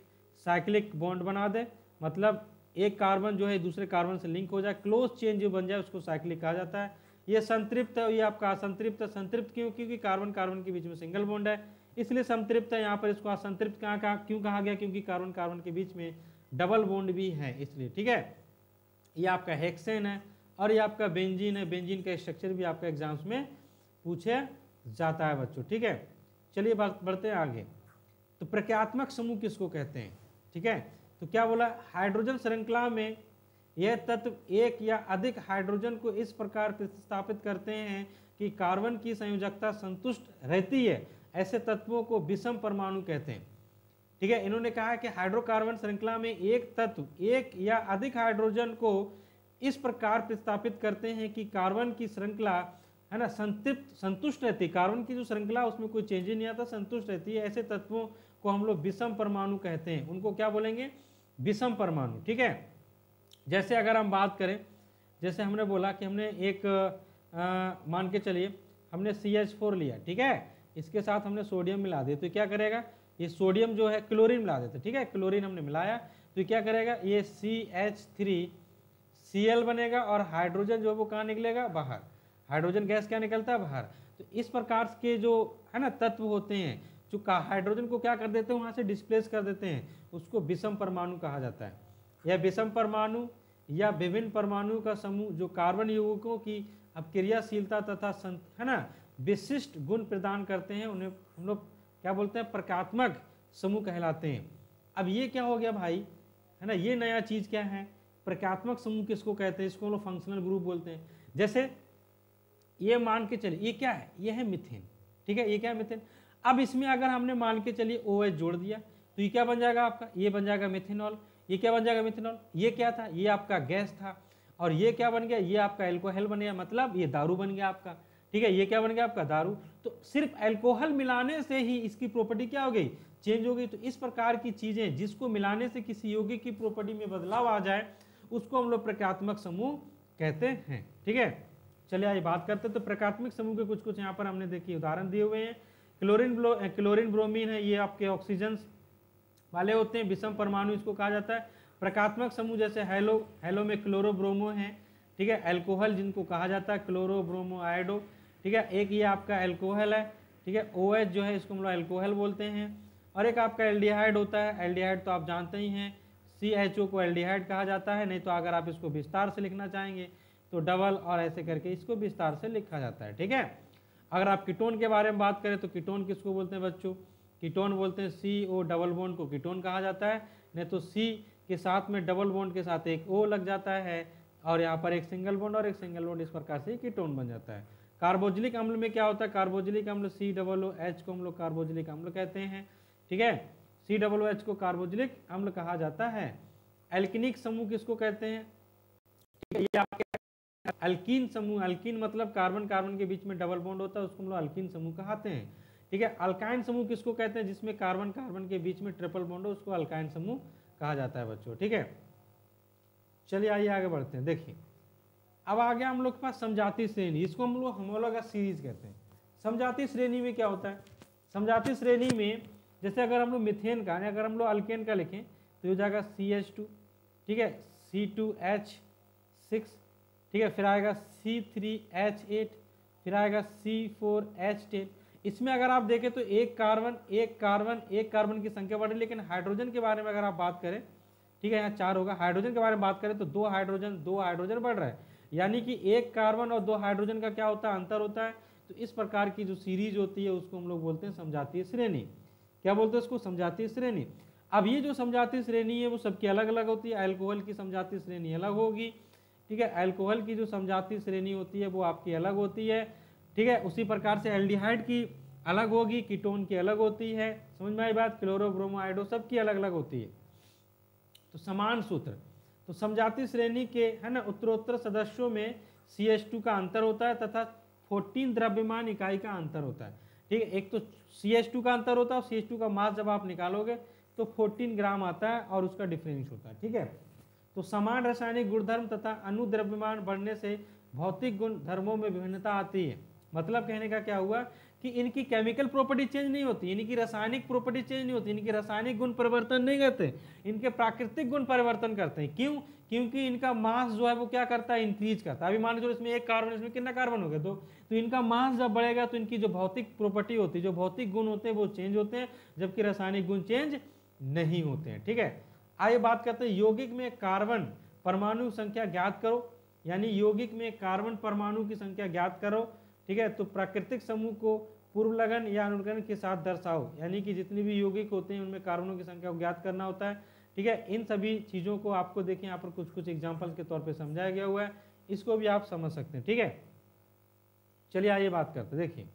साइक्लिक बॉन्ड बना दे मतलब एक कार्बन जो है दूसरे कार्बन से लिंक हो जाए क्लोज चेन जो बन जाए उसको साइक्लिक कहा जाता है ये संतृप्त है ये आपका असंतृप्त है संतृप्त क्यों क्योंकि कार्बन कार्बन के बीच में सिंगल बॉन्ड है इसलिए संतृप्त है यहाँ पर इसको असंतृप्त कहाँ कहा क्यों कहा गया क्योंकि कार्बन कार्बन के बीच में डबल बॉन्ड भी है इसलिए ठीक है ये आपका हेक्सेन है और ये आपका बेंजीन है बेंजीन का स्ट्रक्चर भी आपका एग्जाम्स में पूछे जाता है बच्चों ठीक है चलिए बात बढ़ते हैं आगे तो प्रक्रियात्मक समूह किसको कहते हैं ठीक है तो क्या बोला हाइड्रोजन श्रृंखला में यह तत्व एक या अधिक हाइड्रोजन को इस प्रकार प्रतिस्थापित करते हैं कि कार्बन की संयोजकता संतुष्ट रहती है ऐसे तत्वों को विषम परमाणु कहते हैं ठीक है इन्होंने कहा कि हाइड्रोकार्बन श्रृंखला में एक तत्व एक या अधिक हाइड्रोजन को इस प्रकार प्रस्थापित करते हैं कि कार्बन की श्रृंखला है ना संतृप्त संतुष्ट रहती है कार्बन की जो श्रृंखला उसमें कोई चेंजिंग नहीं आता संतुष्ट रहती है ऐसे तत्वों को हम लोग विषम परमाणु कहते हैं उनको क्या बोलेंगे विषम परमाणु ठीक है जैसे अगर हम बात करें जैसे हमने बोला कि हमने एक मान के चलिए हमने सी एच फोर लिया ठीक है इसके साथ हमने सोडियम मिला दिया तो क्या करेगा ये सोडियम जो है क्लोरीन मिला देते ठीक है क्लोरीन हमने मिलाया तो क्या करेगा ये C H three C L बनेगा और हाइड्रोजन जो है वो कहाँ निकलेगा बाहर हाइड्रोजन गैस क्या निकलता है बाहर तो इस प्रकार के जो है ना तत्व होते हैं जो हाइड्रोजन को क्या कर देते हैं वहाँ से डिस्प्लेस कर देते हैं उसको विषम परमाणु कहा जाता है या विषम परमाणु या विभिन्न परमाणु का समूह जो कार्बन युवकों की अब क्रियाशीलता तथा है ना विशिष्ट गुण प्रदान करते हैं उन्हें हम लोग क्या बोलते हैं प्रकात्मक समूह कहलाते हैं अब ये क्या हो गया भाई है ना ये नया चीज़ क्या है प्रकात्मक समूह किसको कहते हैं इसको लोग फंक्शनल ग्रुप बोलते हैं जैसे ये मान के चलिए ये क्या है ये है मिथेन ठीक है ये क्या है मिथेन अब इसमें अगर हमने मान के चलिए ओ जोड़ दिया तो ये क्या बन जाएगा आपका ये बन जाएगा मिथेनॉल ये क्या बन जाएगा मिथेनॉल ये क्या था ये आपका गैस था और ये क्या बन गया ये आपका एल्कोहल बन गया मतलब ये दारू बन गया आपका ठीक है ये क्या बन गया आपका दारू तो सिर्फ एल्कोहल मिलाने से ही इसकी प्रॉपर्टी क्या हो गई चेंज हो गई तो इस प्रकार की चीज़ें जिसको मिलाने से किसी यौगिक की प्रॉपर्टी में बदलाव आ जाए उसको हम लोग प्रक्रियात्मक समूह कहते हैं ठीक है चलिए आज बात करते हैं तो प्रकात्मक समूह के कुछ कुछ यहाँ पर हमने देखिए उदाहरण दिए हुए हैं क्लोरिन ब्लो ब्रोमिन ब्रोमीन है ये आपके ऑक्सीजन वाले होते हैं विषम परमाणु इसको कहा जाता है प्रकात्मक समूह जैसे हेलो हेलो में क्लोरोब्रोमो है ठीक है एल्कोहल जिनको कहा जाता है क्लोरोब्रोमो आयडो ठीक है एक ये आपका एल्कोहल है ठीक है ओ एच जो है इसको हम लोग एल्कोहल बोलते हैं और एक आपका एल्डिहाइड होता है एल्डिहाइड तो आप जानते ही हैं सी एच ओ को एल्डिहाइड कहा जाता है नहीं तो अगर आप इसको विस्तार से लिखना चाहेंगे तो डबल और ऐसे करके इसको विस्तार से लिखा जाता है ठीक है अगर आप कीटोन के बारे में बात करें तो कीटोन किसको बोलते हैं बच्चों कीटोन बोलते हैं सी ओ डबल बोन को कीटोन कहा जाता है नहीं तो सी के साथ में डबल बोन के साथ एक ओ लग जाता है और यहाँ पर एक सिंगल बोन और एक सिंगल बोन इस प्रकार से कीटोन बन जाता है कार्बोजिलिक अम्ल में क्या होता है कार्बोजिलिक अम्ल सी डबल ओ एच को हम लोग कार्बोजिलिक अम्ल कहते हैं ठीक है सी डबल ओ एच को कार्बोजिलिक अम्ल कहा जाता है एल्किनिक समूह किसको कहते हैं ठीक है ये आपके अल्किन समूह अल्किन मतलब कार्बन कार्बन के बीच में डबल बॉन्ड होता है उसको हम लोग अल्किन समूह कहते हैं ठीक है अल्काइन समूह किसको कहते हैं जिसमें कार्बन कार्बन के बीच में ट्रिपल बॉन्ड हो उसको अल्काइन समूह कहा जाता है बच्चों ठीक है चलिए आइए आगे बढ़ते हैं देखिए अब आ गया हम लोग के पास समझाती श्रेणी इसको हम लोग हमोलोग सीरीज कहते हैं समझाती श्रेणी में क्या होता है समझाती श्रेणी में जैसे अगर हम लोग मिथेन का अगर हम लोग अल्केन का लिखें तो हो जाएगा सी एच टू ठीक है सी टू एच सिक्स ठीक है फिर आएगा सी थ्री एच एट फिर आएगा सी फोर एच टेन इसमें अगर आप देखें तो एक कार्बन एक कार्बन एक कार्बन की संख्या बढ़ रही लेकिन हाइड्रोजन के बारे में अगर आप बात करें ठीक है यहाँ चार होगा हाइड्रोजन के बारे में बात करें तो दो हाइड्रोजन दो हाइड्रोजन बढ़ रहा है यानी कि एक कार्बन और दो हाइड्रोजन का क्या होता है अंतर होता है तो इस प्रकार की जो सीरीज होती है उसको हम लोग बोलते हैं समझाती श्रेणी क्या बोलते हैं उसको समझाती श्रेणी अब ये जो समझाती श्रेणी है वो सबकी अलग अलग होती है एल्कोहल की समझाती श्रेणी अलग होगी ठीक है एल्कोहल की जो समझाती श्रेणी होती है वो आपकी अलग होती है ठीक है उसी प्रकार से एल्डिहाइड की अलग होगी कीटोन की अलग होती है समझ में आई बात क्लोरोब्रोमोहाइड्रो सबकी अलग अलग होती है तो समान सूत्र तो समझाती श्रेणी के है ना उत्तरोत्तर सदस्यों में सी एच टू का अंतर होता है तथा फोर्टीन द्रव्यमान इकाई का अंतर होता है ठीक है एक तो सी एच टू का अंतर होता है और सी एच टू का मास जब आप निकालोगे तो फोर्टीन ग्राम आता है और उसका डिफरेंस होता है ठीक है तो समान रासायनिक गुणधर्म तथा अनुद्रव्यमान बढ़ने से भौतिक गुण धर्मों में विभिन्नता आती है मतलब कहने का क्या हुआ कि इनकी केमिकल प्रॉपर्टी चेंज नहीं होती इनकी रासायनिक प्रॉपर्टी चेंज नहीं होती इनकी रासायनिक गुण परिवर्तन नहीं करते इनके प्राकृतिक गुण परिवर्तन करते हैं क्यों क्योंकि इनका मास जो है वो क्या करता है इंक्रीज करता है अभी मान लो इसमें एक कार्बन इसमें कितना कार्बन हो गया तो, तो इनका मास जब बढ़ेगा तो इनकी जो भौतिक प्रॉपर्टी होती है जो भौतिक गुण होते हैं वो चेंज होते हैं जबकि रासायनिक गुण चेंज नहीं होते हैं ठीक है आइए बात करते हैं यौगिक में कार्बन परमाणु संख्या ज्ञात करो यानी यौगिक में कार्बन परमाणु की संख्या ज्ञात करो ठीक है तो प्राकृतिक समूह को पूर्व लगन या अनुगन के साथ दर्शाओ यानी कि जितने भी यौगिक होते हैं उनमें कार्बनों की संख्या को ज्ञात करना होता है ठीक है इन सभी चीज़ों को आपको देखें यहाँ पर कुछ कुछ एग्जाम्पल के तौर पर समझाया गया हुआ है इसको भी आप समझ सकते हैं ठीक है चलिए आइए बात करते हैं देखिए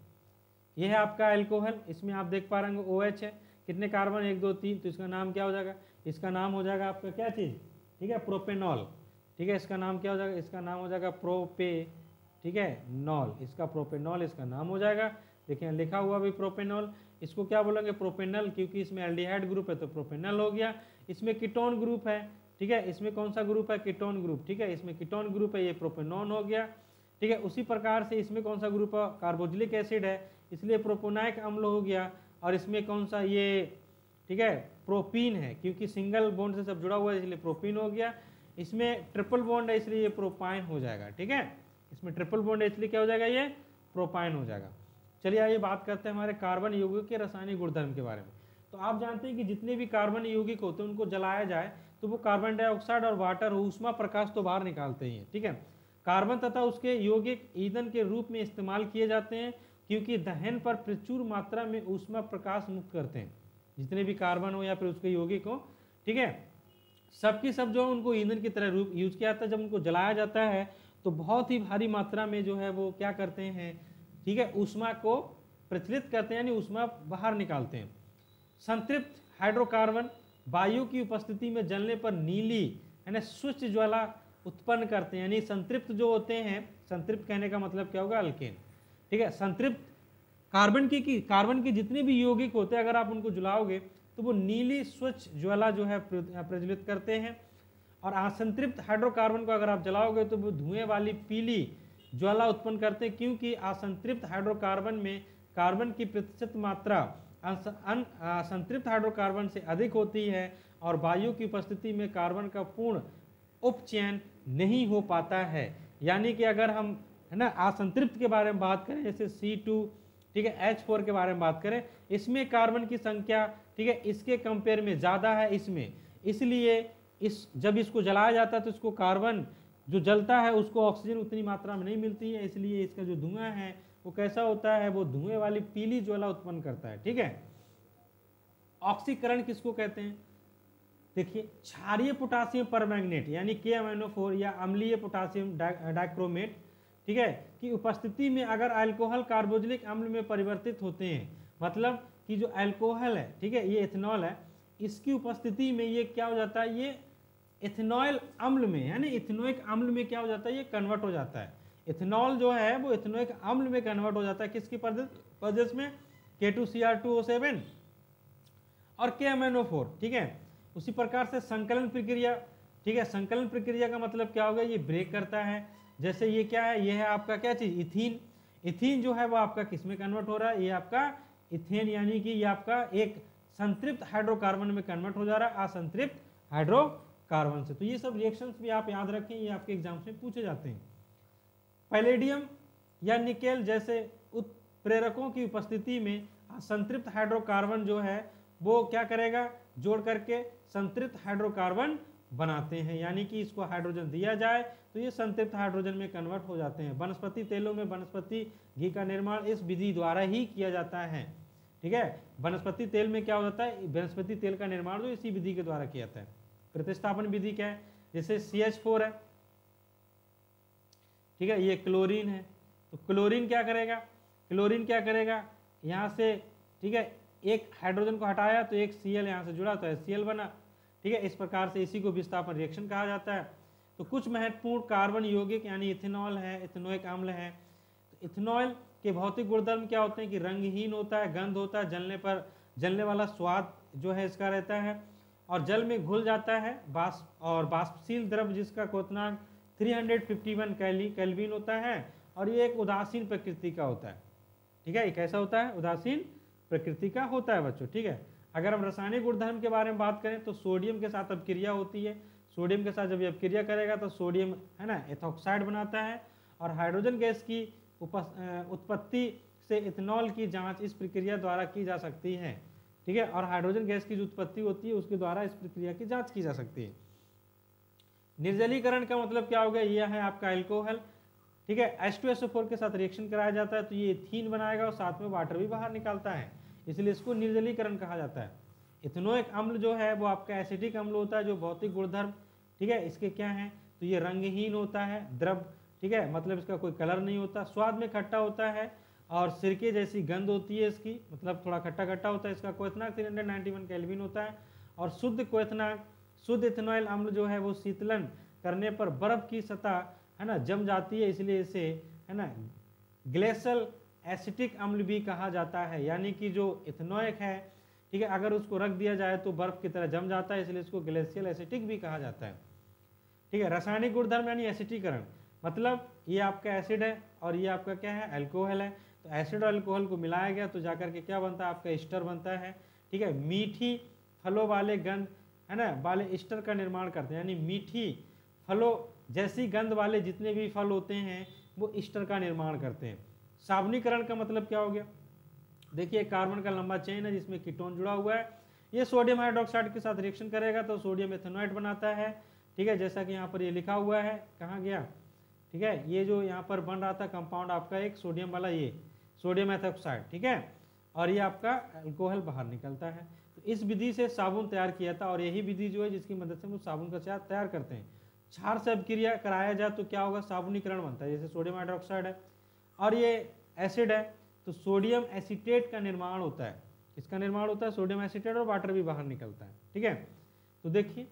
यह है आपका एल्कोहल इसमें आप देख पा रहे हैं ओ OH है कितने कार्बन एक दो तीन तो इसका नाम क्या हो जाएगा इसका नाम हो जाएगा आपका क्या चीज़ ठीक है प्रोपेनॉल ठीक है इसका नाम क्या हो जाएगा इसका नाम हो जाएगा प्रोपे ठीक है नॉल इसका प्रोपेनॉल इसका नाम हो जाएगा देखिए लिखा हुआ भी प्रोपेनॉल इसको क्या बोलेंगे प्रोपेनल क्योंकि इसमें एल्डिहाइड ग्रुप है तो प्रोपेनल हो गया इसमें कीटोन ग्रुप है ठीक है इसमें कौन सा ग्रुप है कीटोन ग्रुप ठीक है इसमें कीटोन ग्रुप है ये प्रोपेनॉन हो गया ठीक है उसी प्रकार से इसमें कौन सा ग्रुप कार्बोजिलिक एसिड है इसलिए प्रोपोनाइक अम्ल हो गया और इसमें कौन सा ये ठीक है प्रोपीन है क्योंकि सिंगल बॉन्ड से सब जुड़ा हुआ है इसलिए प्रोपीन हो गया इसमें ट्रिपल बॉन्ड है इसलिए ये प्रोपाइन हो जाएगा ठीक है इसमें ट्रिपल बॉन्ड इसलिए क्या हो जाएगा ये प्रोपाइन हो जाएगा चलिए आइए बात करते हैं हमारे कार्बन यौगिक के रासायनिक गुणधर्म के बारे में तो आप जानते हैं कि जितने भी कार्बन यौगिक होते हैं उनको जलाया जाए तो वो कार्बन डाइऑक्साइड और वाटर हो प्रकाश तो बाहर निकालते ही हैं ठीक है कार्बन तथा उसके यौगिक ईंधन के रूप में इस्तेमाल किए जाते हैं क्योंकि दहन पर प्रचुर मात्रा में उष्मा प्रकाश मुक्त करते हैं जितने भी कार्बन हो या फिर उसके यौगिक हो ठीक है सबकी सब जो उनको ईंधन की तरह रूप यूज किया जाता है जब उनको जलाया जाता है तो बहुत ही भारी मात्रा में जो है वो क्या करते हैं ठीक है उष्मा को प्रचलित करते हैं यानी उष्मा बाहर निकालते हैं संतृप्त हाइड्रोकार्बन वायु की उपस्थिति में जलने पर नीली यानी स्वच्छ ज्वाला उत्पन्न करते हैं यानी संतृप्त जो होते हैं संतृप्त कहने का मतलब क्या होगा अल्केन ठीक है संतृप्त कार्बन की, की कार्बन के जितने भी यौगिक होते हैं अगर आप उनको जुलाओगे तो वो नीली स्वच्छ ज्वाला जो है प्रज्वलित करते हैं और असंतृप्त हाइड्रोकार्बन को अगर आप जलाओगे तो वो धुएं वाली पीली ज्वाला उत्पन्न करते हैं क्योंकि असंतृप्त हाइड्रोकार्बन में कार्बन की प्रतिशत मात्रा असंतृप्त हाइड्रोकार्बन से अधिक होती है और वायु की उपस्थिति में कार्बन का पूर्ण उपचयन नहीं हो पाता है यानी कि अगर हम है ना असंतृप्त के बारे में बात करें जैसे सी टू ठीक है एच फोर के बारे में बात करें इसमें कार्बन की संख्या ठीक है इसके कंपेयर में ज़्यादा है इसमें इसलिए इस जब इसको जलाया जाता है तो इसको कार्बन जो जलता है उसको ऑक्सीजन उतनी मात्रा में नहीं मिलती है इसलिए इसका जो धुआं है वो कैसा होता है वो धुएं वाली पीली ज्वाला उत्पन्न करता है ठीक है ऑक्सीकरण किसको कहते हैं देखिए क्षारिय पोटासियम परमैग्नेट यानी के एम फोर या अम्लीय पोटासियम डाइक्रोमेट ठीक है कि उपस्थिति में अगर अल्कोहल कार्बोजनिक अम्ल में परिवर्तित होते हैं मतलब कि जो अल्कोहल है ठीक है ये इथेनॉल है इसकी उपस्थिति में ये क्या हो जाता है ये इथेनॉल अम्ल में यानी इथेनोइक अम्ल में क्या हो जाता है ये कन्वर्ट हो जाता है इथेनॉल जो है वो इथेनोइक अम्ल में कन्वर्ट हो जाता है किसकी प्रदेश में K two C R two O seven और K M N O four ठीक है उसी प्रकार से संकलन प्रक्रिया ठीक है संकलन प्रक्रिया का मतलब क्या हो गया ये ब्रेक करता है जैसे ये क्या है ये है आपका क्या चीज़ इथिन इथिन जो है वो आपका किस में कन्वर्ट हो रहा है ये आपका इथेन यानी कि ये आपका एक संतृप्त हाइड्रोकार्बन में कन्वर्ट हो जा रहा है असंतृप्त हाइड्रो कार्बन से तो ये सब रिएक्शंस भी आप याद रखें ये आपके एग्जाम्स में पूछे जाते हैं पैलेडियम या निकेल जैसे उत्प्रेरकों की उपस्थिति में संतृप्त हाइड्रोकार्बन जो है वो क्या करेगा जोड़ करके संतृप्त हाइड्रोकार्बन बनाते हैं यानी कि इसको हाइड्रोजन दिया जाए तो ये संतृप्त हाइड्रोजन में कन्वर्ट हो जाते हैं वनस्पति तेलों में वनस्पति घी का निर्माण इस विधि द्वारा ही किया जाता है ठीक है वनस्पति तेल में क्या हो जाता है वनस्पति तेल का निर्माण जो इसी विधि के द्वारा किया जाता है प्रतिस्थापन विधि क्या है जैसे सी एच फोर है ठीक है ये क्लोरीन है तो क्लोरीन क्या करेगा क्लोरीन क्या करेगा यहाँ से ठीक है एक हाइड्रोजन को हटाया तो एक सी एल यहाँ से जुड़ा तो सी एल बना ठीक है इस प्रकार से इसी को विस्थापन रिएक्शन कहा जाता है तो कुछ महत्वपूर्ण कार्बन यौगिक यानी इथेनॉल है इथेनोइक अम्ल है तो इथेनॉल के भौतिक गुणधर्म क्या होते हैं कि रंगहीन होता है गंध होता है जलने पर जलने वाला स्वाद जो है इसका रहता है और जल में घुल जाता है बाष्प और बाष्पशील द्रव जिसका कोतनाक 351 कैली कैलविन होता है और ये एक उदासीन प्रकृति का होता है ठीक है ये कैसा होता है उदासीन प्रकृति का होता है बच्चों ठीक है अगर हम रासायनिक गुणधर्म के बारे में बात करें तो सोडियम के साथ अपक्रिया होती है सोडियम के साथ जब ये अपक्रिया करेगा तो सोडियम है ना एथोक्साइड बनाता है और हाइड्रोजन गैस की उपस्थ उत्पत्ति से इथेनॉल की जांच इस प्रक्रिया द्वारा की जा सकती है ठीक है और हाइड्रोजन गैस की जो उत्पत्ति होती है उसके द्वारा इस प्रक्रिया की जांच की जा सकती है निर्जलीकरण का मतलब क्या हो गया यह है आपका एल्कोहल ठीक है S two S O four के साथ रिएक्शन कराया जाता है तो ये थीन बनाएगा और साथ में वाटर भी बाहर निकालता है इसलिए इसको निर्जलीकरण कहा जाता है एक अम्ल जो है वो आपका एसिडिक अम्ल होता है जो भौतिक गुणधर्म ठीक है इसके क्या है तो ये रंगहीन होता है द्रव ठीक है मतलब इसका कोई कलर नहीं होता स्वाद में खट्टा होता है और सिरके जैसी गंध होती है इसकी मतलब थोड़ा खट्टा खट्टा होता है इसका क्वेश्चनाक three hundred ninety one kelvin होता है और शुद्ध क्वेश्चनाक शुद्ध इथेनॉयल अम्ल जो है वो शीतलन करने पर बर्फ की सतह है ना जम जाती है इसलिए इसे है ना ग्लेशल एसिटिक अम्ल भी कहा जाता है यानी कि जो इथेनॉइक है ठीक है अगर उसको रख दिया जाए तो बर्फ की तरह जम जाता है इसलिए इसको ग्लेशियल एसिटिक भी कहा जाता है ठीक है रासायनिक गुणधर्म यानी एसिटीकरण मतलब ये आपका एसिड है और ये आपका क्या है एल्कोहल है तो एसिड और अल्कोहल को मिलाया गया तो जाकर के क्या बनता है आपका इस्टर बनता है ठीक है मीठी फलों वाले गंध है ना वाले इस्टर का निर्माण करते हैं यानी मीठी फलों जैसी गंध वाले जितने भी फल होते हैं वो इस्टर का निर्माण करते हैं सावनीकरण का मतलब क्या हो गया देखिए कार्बन का लंबा चेन है जिसमें कीटोन जुड़ा हुआ है ये सोडियम हाइड्रोक्साइड के साथ रिएक्शन करेगा तो सोडियम एथेनॉइड बनाता है ठीक है जैसा कि यहाँ पर ये लिखा हुआ है कहाँ गया ठीक है ये जो यहाँ पर बन रहा था कंपाउंड आपका एक सोडियम वाला ये सोडियम एथोक्साइड ठीक है और ये आपका अल्कोहल बाहर निकलता है तो इस विधि से साबुन तैयार किया था और यही विधि जो है जिसकी मदद से हम साबुन का चार तैयार करते हैं छार से अभिक्रिया कराया जाए तो क्या होगा साबुनीकरण बनता है जैसे सोडियम हाइड्रोक्साइड है और ये एसिड है तो सोडियम एसिटेट का निर्माण होता है इसका निर्माण होता है सोडियम एसिटेट और वाटर भी बाहर निकलता है ठीक है तो देखिए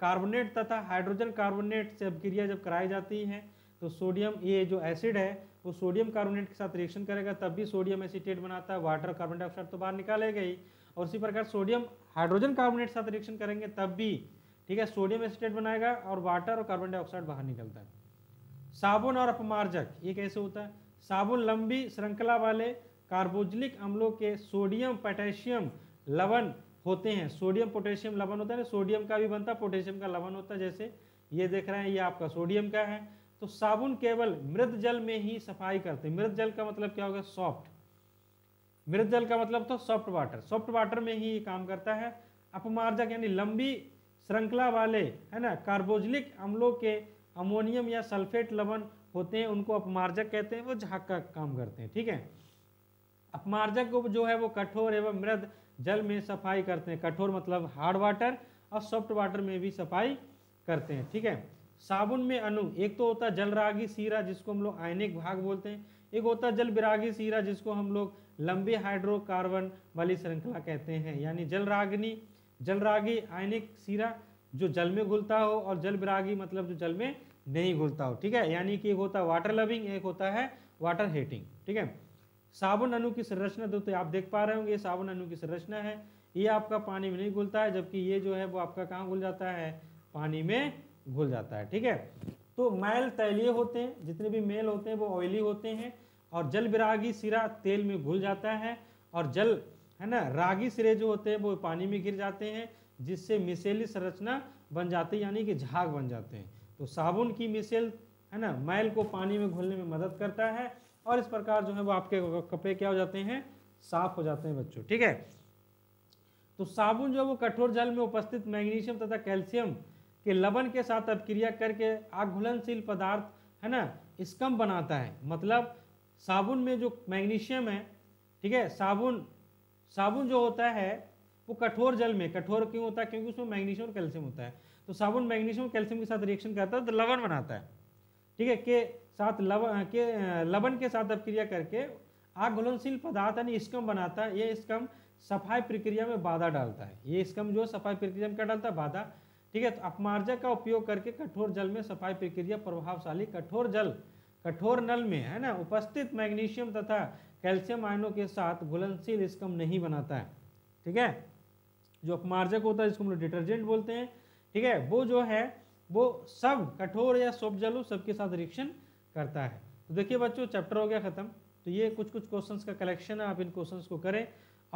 कार्बोनेट तथा हाइड्रोजन कार्बोनेट से अभिक्रिया जब कराई जाती है तो सोडियम ये जो एसिड है वो सोडियम कार्बोनेट के साथ रिएक्शन करेगा तब भी सोडियम एसिटेट बनाता है वाटर कार्बन डाइऑक्साइड तो बाहर निकालेगा ही और उसी प्रकार सोडियम हाइड्रोजन कार्बोनेट के साथ रिएक्शन करेंगे तब भी ठीक है सोडियम एसिटेट बनाएगा और वाटर और कार्बन डाइऑक्साइड बाहर निकलता है साबुन और अपमार्जक ये कैसे होता है साबुन लंबी श्रृंखला वाले कार्बोजिलिक अम्लों के सोडियम पोटेशियम लवण होते हैं सोडियम पोटेशियम लवण होता है ना सोडियम का भी बनता है पोटेशियम का लवण होता है जैसे ये देख रहे हैं ये आपका सोडियम का है तो साबुन केवल मृत जल में ही सफाई करते हैं मृत जल का मतलब क्या होगा सॉफ्ट मृत जल का मतलब तो सॉफ्ट वाटर सॉफ्ट वाटर में ही काम करता है अपमार्जक यानी लंबी श्रृंखला वाले है ना कार्बोजलिक अम्लों के अमोनियम या सल्फेट लवन होते हैं उनको अपमार्जक कहते हैं वो झाक का काम करते हैं ठीक है अपमार्जक को जो है वो कठोर एवं मृद जल में सफाई करते हैं कठोर मतलब हार्ड वाटर और सॉफ्ट वाटर में भी सफाई करते हैं ठीक है साबुन में अनु एक तो होता है जलरागी सीरा जिसको हम लोग आयनिक भाग बोलते हैं एक होता है जल विरागी सीरा जिसको हम लोग लंबे हाइड्रोकार्बन वाली श्रृंखला कहते हैं यानी जलरागनी जलरागी आयनिक सीरा जो जल में घुलता हो और जल विरागी मतलब जो जल में नहीं घुलता हो ठीक है यानी कि एक होता है वाटर लविंग एक होता है वाटर हेटिंग ठीक है साबुन अनु की संरचना दोस्तों तो आप देख पा रहे होंगे ये साबुन अनु की संरचना है ये आपका पानी में नहीं घुलता है जबकि ये जो है वो आपका कहाँ घुल जाता है पानी में घुल जाता है ठीक है तो मैल तैलीय होते हैं जितने भी मेल होते हैं वो ऑयली होते हैं और जल विरागी सिरा तेल में घुल जाता है और जल है ना रागी सिरे जो होते हैं वो पानी में गिर जाते हैं जिससे मिसेली संरचना बन जाती है यानी कि झाग बन जाते हैं तो साबुन की मिसेल है ना मैल को पानी में घुलने में मदद करता है और इस प्रकार जो है वो आपके कपड़े क्या हो जाते हैं साफ हो जाते हैं बच्चों ठीक है तो साबुन जो है वो कठोर जल में उपस्थित मैग्नीशियम तथा कैल्शियम कि लवण के साथ अपक्रिया करके आघुलनशील पदार्थ है ना स्कम बनाता है मतलब साबुन में जो मैग्नीशियम है ठीक है साबुन साबुन जो होता है वो कठोर जल में कठोर क्यों होता है क्योंकि उसमें मैग्नीशियम और कैल्शियम होता है तो साबुन मैग्नीशियम कैल्शियम के साथ रिएक्शन करता है तो लवण बनाता है ठीक है के साथ लवण के लवण के साथ अपक्रिया करके आग घुलनशील पदार्थ यानी स्कम बनाता है ये स्कम सफाई प्रक्रिया में बाधा डालता है ये स्कम जो सफाई प्रक्रिया में क्या डालता है बाधा ठीक है तो अपमार्जक का उपयोग करके कठोर जल में सफाई प्रक्रिया प्रभावशाली कठोर जल कठोर नल में है ना उपस्थित मैग्नीशियम तथा कैल्शियम आयनों के साथ घुलनशील स्कम नहीं बनाता है ठीक है जो अपमार्जक होता है जिसको हम लोग डिटर्जेंट बोलते हैं ठीक है वो जो है वो सब कठोर या सोप जल सबके साथ रिएक्शन करता है तो देखिए बच्चों चैप्टर हो गया ख़त्म तो ये कुछ कुछ क्वेश्चंस का कलेक्शन है आप इन क्वेश्चंस को करें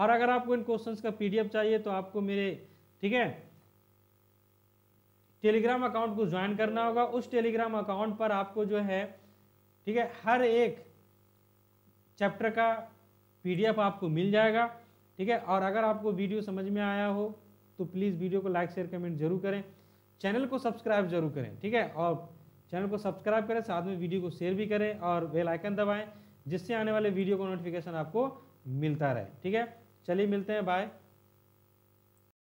और अगर आपको इन क्वेश्चंस का पीडीएफ चाहिए तो आपको मेरे ठीक है टेलीग्राम अकाउंट को ज्वाइन करना होगा उस टेलीग्राम अकाउंट पर आपको जो है ठीक है हर एक चैप्टर का पीडीएफ आपको मिल जाएगा ठीक है और अगर आपको वीडियो समझ में आया हो तो प्लीज़ वीडियो को लाइक शेयर कमेंट जरूर करें चैनल को सब्सक्राइब जरूर करें ठीक है और चैनल को सब्सक्राइब करें साथ में वीडियो को शेयर भी करें और बेल आइकन दबाएं जिससे आने वाले वीडियो का नोटिफिकेशन आपको मिलता रहे ठीक है चलिए मिलते हैं बाय